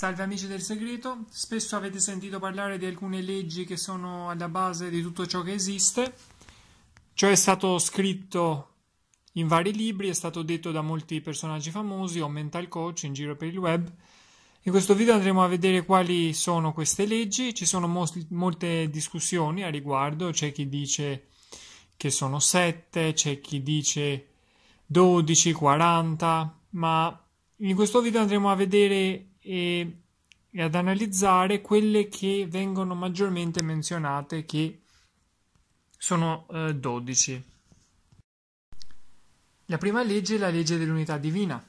Salve amici del segreto, spesso avete sentito parlare di alcune leggi che sono alla base di tutto ciò che esiste. Ciò è stato scritto in vari libri, è stato detto da molti personaggi famosi o mental coach in giro per il web. In questo video andremo a vedere quali sono queste leggi, ci sono mol- molte discussioni a riguardo, c'è chi dice che sono 7, c'è chi dice 12, 40, ma in questo video andremo a vedere e, e ad analizzare quelle che vengono maggiormente menzionate, che sono eh, 12. La prima legge è la legge dell'unità divina.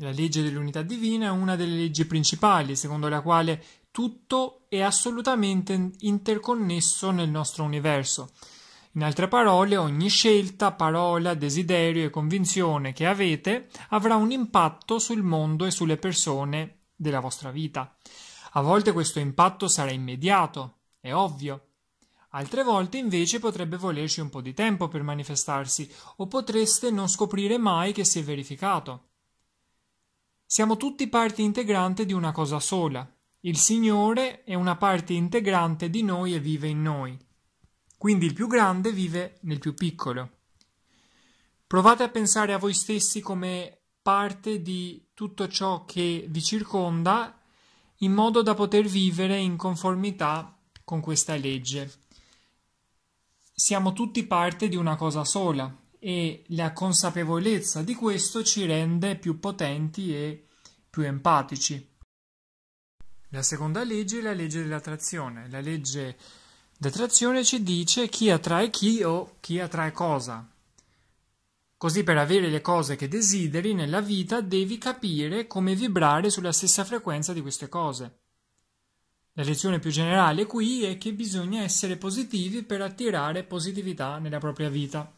La legge dell'unità divina è una delle leggi principali, secondo la quale tutto è assolutamente interconnesso nel nostro universo. In altre parole, ogni scelta, parola, desiderio e convinzione che avete avrà un impatto sul mondo e sulle persone della vostra vita. A volte questo impatto sarà immediato, è ovvio. Altre volte invece potrebbe volerci un po' di tempo per manifestarsi o potreste non scoprire mai che si è verificato. Siamo tutti parte integrante di una cosa sola. Il Signore è una parte integrante di noi e vive in noi. Quindi il più grande vive nel più piccolo. Provate a pensare a voi stessi come parte di tutto ciò che vi circonda in modo da poter vivere in conformità con questa legge. Siamo tutti parte di una cosa sola e la consapevolezza di questo ci rende più potenti e più empatici. La seconda legge è la legge dell'attrazione, la legge Detrazione ci dice chi attrae chi o chi attrae cosa. Così per avere le cose che desideri nella vita devi capire come vibrare sulla stessa frequenza di queste cose. La lezione più generale qui è che bisogna essere positivi per attirare positività nella propria vita.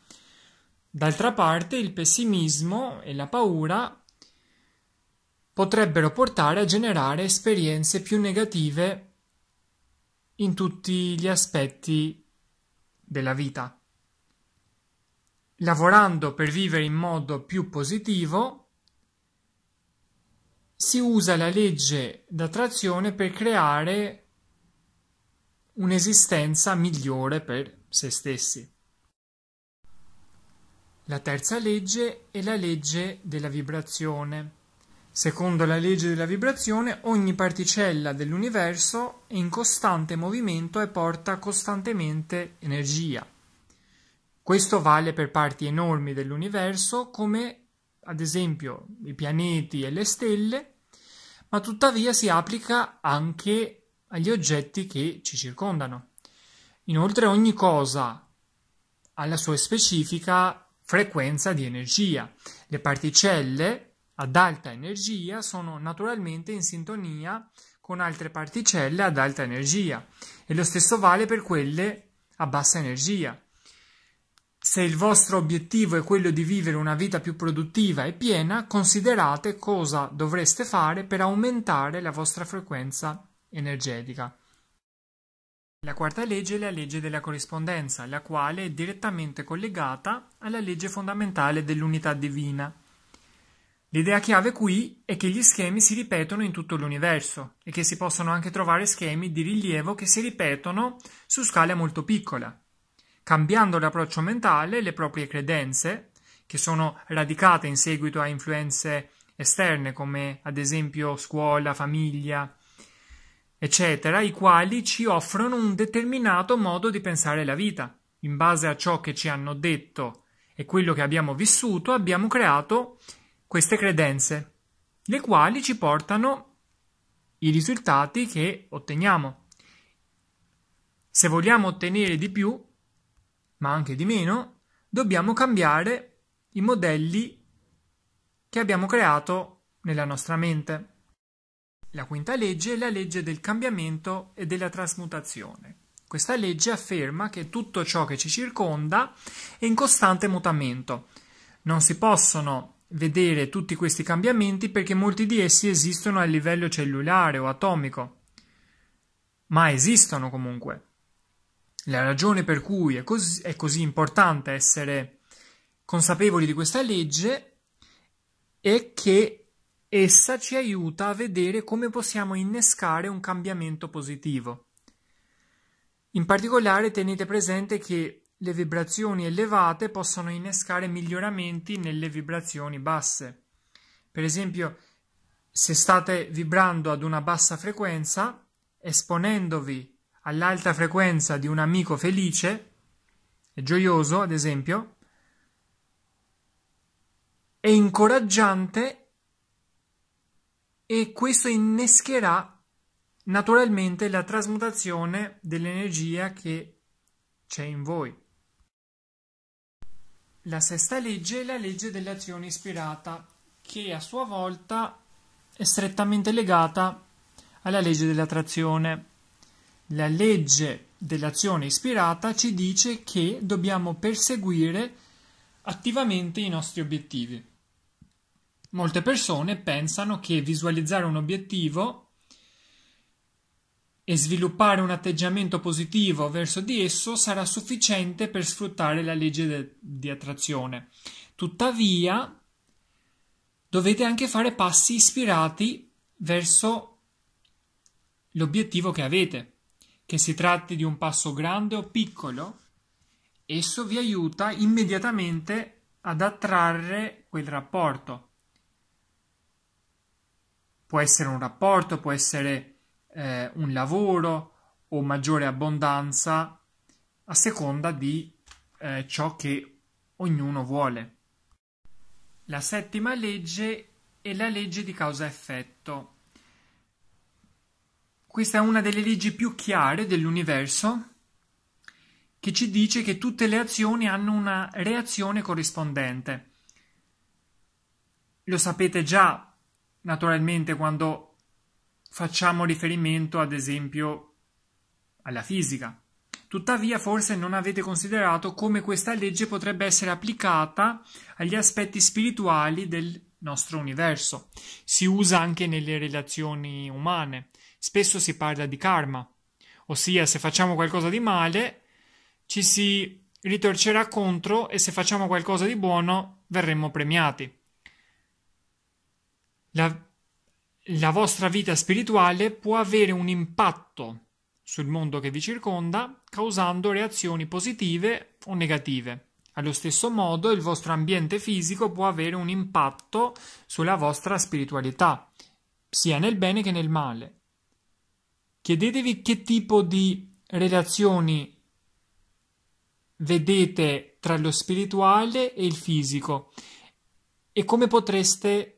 D'altra parte il pessimismo e la paura potrebbero portare a generare esperienze più negative in tutti gli aspetti della vita. Lavorando per vivere in modo più positivo, si usa la legge d'attrazione per creare un'esistenza migliore per se stessi. La terza legge è la legge della vibrazione. Secondo la legge della vibrazione, ogni particella dell'universo è in costante movimento e porta costantemente energia. Questo vale per parti enormi dell'universo come ad esempio i pianeti e le stelle, ma tuttavia si applica anche agli oggetti che ci circondano. Inoltre ogni cosa ha la sua specifica frequenza di energia. Le particelle ad alta energia sono naturalmente in sintonia con altre particelle ad alta energia e lo stesso vale per quelle a bassa energia. Se il vostro obiettivo è quello di vivere una vita più produttiva e piena, considerate cosa dovreste fare per aumentare la vostra frequenza energetica. La quarta legge è la legge della corrispondenza, la quale è direttamente collegata alla legge fondamentale dell'unità divina. L'idea chiave qui è che gli schemi si ripetono in tutto l'universo e che si possono anche trovare schemi di rilievo che si ripetono su scala molto piccola. Cambiando l'approccio mentale, le proprie credenze, che sono radicate in seguito a influenze esterne come ad esempio scuola, famiglia, eccetera, i quali ci offrono un determinato modo di pensare la vita. In base a ciò che ci hanno detto e quello che abbiamo vissuto, abbiamo creato queste credenze, le quali ci portano i risultati che otteniamo. Se vogliamo ottenere di più, ma anche di meno, dobbiamo cambiare i modelli che abbiamo creato nella nostra mente. La quinta legge è la legge del cambiamento e della trasmutazione. Questa legge afferma che tutto ciò che ci circonda è in costante mutamento. Non si possono vedere tutti questi cambiamenti perché molti di essi esistono a livello cellulare o atomico, ma esistono comunque. La ragione per cui è così, è così importante essere consapevoli di questa legge è che essa ci aiuta a vedere come possiamo innescare un cambiamento positivo. In particolare tenete presente che le vibrazioni elevate possono innescare miglioramenti nelle vibrazioni basse. Per esempio, se state vibrando ad una bassa frequenza, esponendovi all'alta frequenza di un amico felice e gioioso, ad esempio, è incoraggiante e questo innescherà naturalmente la trasmutazione dell'energia che c'è in voi. La sesta legge è la legge dell'azione ispirata, che a sua volta è strettamente legata alla legge dell'attrazione. La legge dell'azione ispirata ci dice che dobbiamo perseguire attivamente i nostri obiettivi. Molte persone pensano che visualizzare un obiettivo e sviluppare un atteggiamento positivo verso di esso sarà sufficiente per sfruttare la legge de- di attrazione. Tuttavia, dovete anche fare passi ispirati verso l'obiettivo che avete. Che si tratti di un passo grande o piccolo, esso vi aiuta immediatamente ad attrarre quel rapporto. Può essere un rapporto, può essere eh, un lavoro o maggiore abbondanza a seconda di eh, ciò che ognuno vuole. La settima legge è la legge di causa-effetto. Questa è una delle leggi più chiare dell'universo che ci dice che tutte le azioni hanno una reazione corrispondente. Lo sapete già, naturalmente, quando Facciamo riferimento ad esempio alla fisica. Tuttavia forse non avete considerato come questa legge potrebbe essere applicata agli aspetti spirituali del nostro universo. Si usa anche nelle relazioni umane. Spesso si parla di karma, ossia se facciamo qualcosa di male ci si ritorcerà contro e se facciamo qualcosa di buono verremo premiati. La la vostra vita spirituale può avere un impatto sul mondo che vi circonda, causando reazioni positive o negative. Allo stesso modo, il vostro ambiente fisico può avere un impatto sulla vostra spiritualità, sia nel bene che nel male. Chiedetevi che tipo di relazioni vedete tra lo spirituale e il fisico e come potreste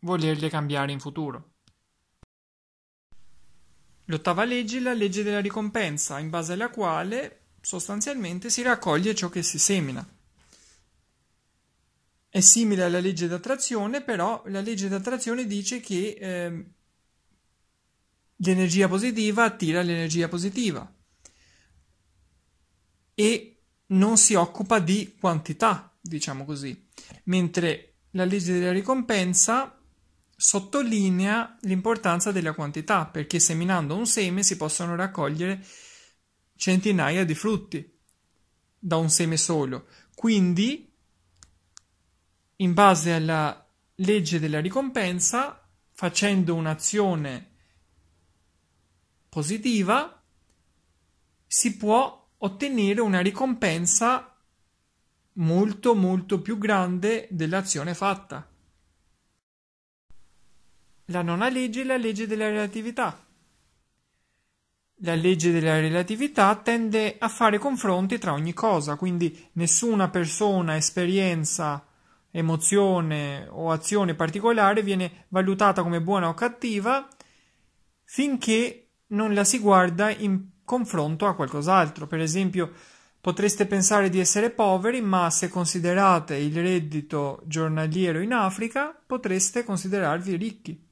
volerle cambiare in futuro. L'ottava legge è la legge della ricompensa, in base alla quale sostanzialmente si raccoglie ciò che si semina. È simile alla legge d'attrazione, però la legge d'attrazione dice che eh, l'energia positiva attira l'energia positiva e non si occupa di quantità, diciamo così, mentre la legge della ricompensa sottolinea l'importanza della quantità, perché seminando un seme si possono raccogliere centinaia di frutti da un seme solo. Quindi, in base alla legge della ricompensa, facendo un'azione positiva, si può ottenere una ricompensa molto molto più grande dell'azione fatta. La nona legge è la legge della relatività. La legge della relatività tende a fare confronti tra ogni cosa, quindi nessuna persona, esperienza, emozione o azione particolare viene valutata come buona o cattiva finché non la si guarda in confronto a qualcos'altro. Per esempio, potreste pensare di essere poveri, ma se considerate il reddito giornaliero in Africa, potreste considerarvi ricchi.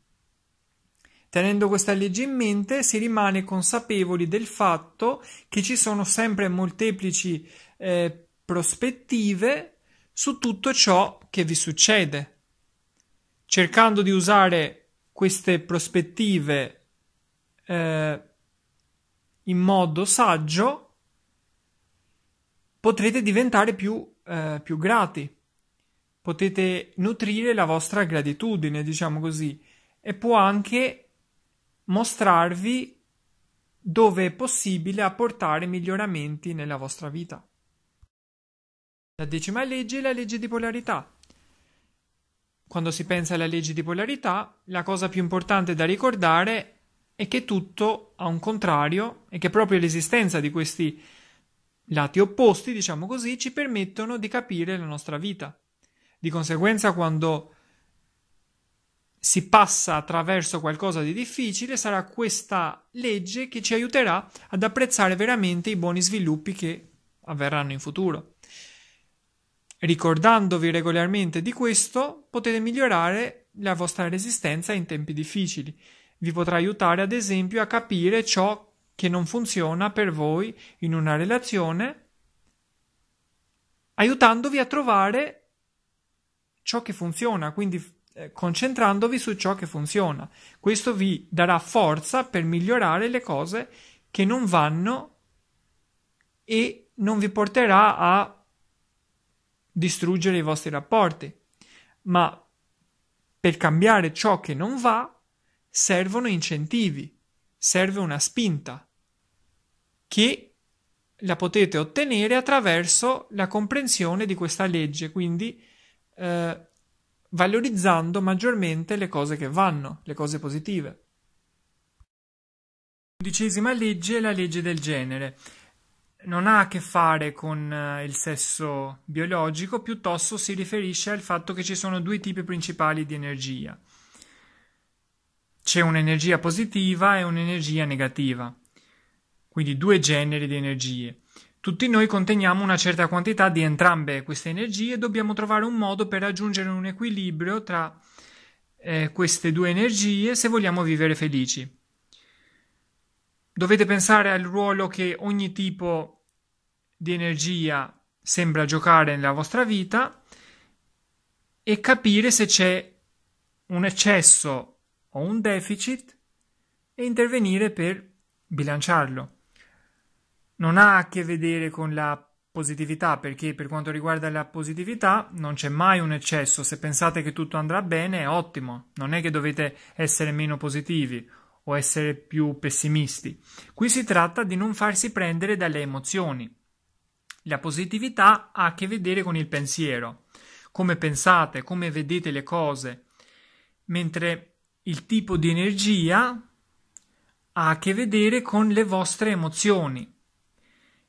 Tenendo questa legge in mente si rimane consapevoli del fatto che ci sono sempre molteplici eh, prospettive su tutto ciò che vi succede. Cercando di usare queste prospettive eh, in modo saggio, potrete diventare più, eh, più grati potete nutrire la vostra gratitudine, diciamo così, e può anche mostrarvi dove è possibile apportare miglioramenti nella vostra vita. La decima legge è la legge di polarità. Quando si pensa alla legge di polarità, la cosa più importante da ricordare è che tutto ha un contrario e che proprio l'esistenza di questi lati opposti, diciamo così, ci permettono di capire la nostra vita. Di conseguenza, quando si passa attraverso qualcosa di difficile, sarà questa legge che ci aiuterà ad apprezzare veramente i buoni sviluppi che avverranno in futuro. Ricordandovi regolarmente di questo, potete migliorare la vostra resistenza in tempi difficili. Vi potrà aiutare, ad esempio, a capire ciò che non funziona per voi in una relazione, aiutandovi a trovare ciò che funziona, quindi eh, concentrandovi su ciò che funziona. Questo vi darà forza per migliorare le cose che non vanno e non vi porterà a distruggere i vostri rapporti. Ma per cambiare ciò che non va servono incentivi, serve una spinta che la potete ottenere attraverso la comprensione di questa legge, quindi eh, valorizzando maggiormente le cose che vanno, le cose positive. L'undicesima legge è la legge del genere. Non ha a che fare con eh, il sesso biologico, piuttosto si riferisce al fatto che ci sono due tipi principali di energia. C'è un'energia positiva e un'energia negativa, quindi due generi di energie. Tutti noi conteniamo una certa quantità di entrambe queste energie e dobbiamo trovare un modo per raggiungere un equilibrio tra eh, queste due energie se vogliamo vivere felici. Dovete pensare al ruolo che ogni tipo di energia sembra giocare nella vostra vita e capire se c'è un eccesso o un deficit e intervenire per bilanciarlo non ha a che vedere con la positività, perché per quanto riguarda la positività non c'è mai un eccesso. Se pensate che tutto andrà bene, è ottimo. Non è che dovete essere meno positivi o essere più pessimisti. Qui si tratta di non farsi prendere dalle emozioni. La positività ha a che vedere con il pensiero, come pensate, come vedete le cose, mentre il tipo di energia ha a che vedere con le vostre emozioni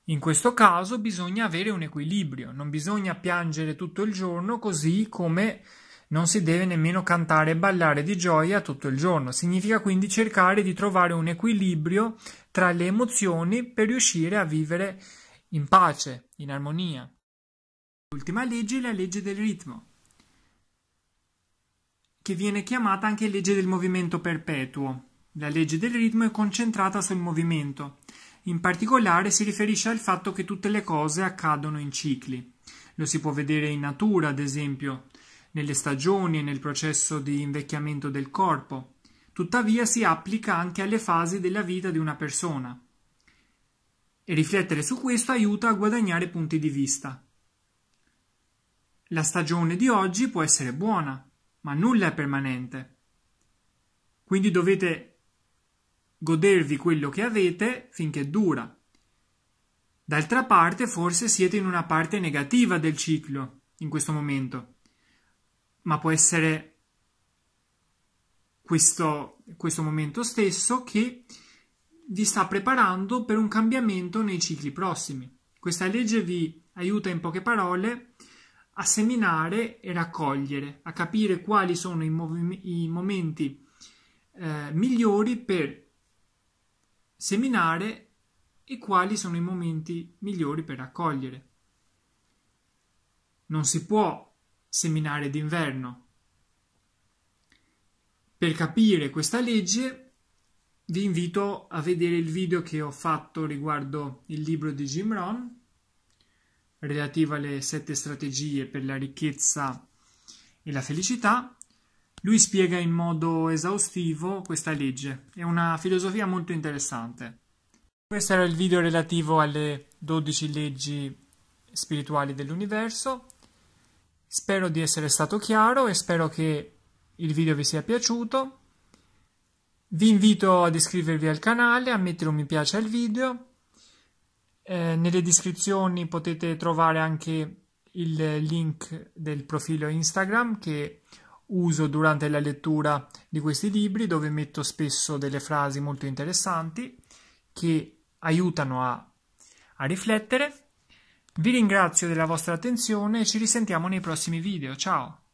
in questo caso bisogna avere un equilibrio, non bisogna piangere tutto il giorno così come non si deve nemmeno cantare e ballare di gioia tutto il giorno. Significa quindi cercare di trovare un equilibrio tra le emozioni per riuscire a vivere in pace, in armonia. L'ultima legge è la legge del ritmo, che viene chiamata anche legge del movimento perpetuo. La legge del ritmo è concentrata sul movimento in particolare si riferisce al fatto che tutte le cose accadono in cicli. Lo si può vedere in natura, ad esempio, nelle stagioni e nel processo di invecchiamento del corpo. Tuttavia si applica anche alle fasi della vita di una persona. E riflettere su questo aiuta a guadagnare punti di vista. La stagione di oggi può essere buona, ma nulla è permanente. Quindi dovete godervi quello che avete finché dura. D'altra parte, forse siete in una parte negativa del ciclo in questo momento, ma può essere questo, questo momento stesso che vi sta preparando per un cambiamento nei cicli prossimi. Questa legge vi aiuta in poche parole a seminare e raccogliere, a capire quali sono i, mov- i momenti eh, migliori per seminare e quali sono i momenti migliori per raccogliere. Non si può seminare d'inverno. Per capire questa legge vi invito a vedere il video che ho fatto riguardo il libro di Jim Rohn relativo alle sette strategie per la ricchezza e la felicità lui spiega in modo esaustivo questa legge, è una filosofia molto interessante. Questo era il video relativo alle 12 leggi spirituali dell'universo. Spero di essere stato chiaro e spero che il video vi sia piaciuto. Vi invito ad iscrivervi al canale, a mettere un mi piace al video. Eh, nelle descrizioni potete trovare anche il link del profilo Instagram che uso durante la lettura di questi libri dove metto spesso delle frasi molto interessanti che aiutano a, a riflettere. Vi ringrazio della vostra attenzione e ci risentiamo nei prossimi video. Ciao!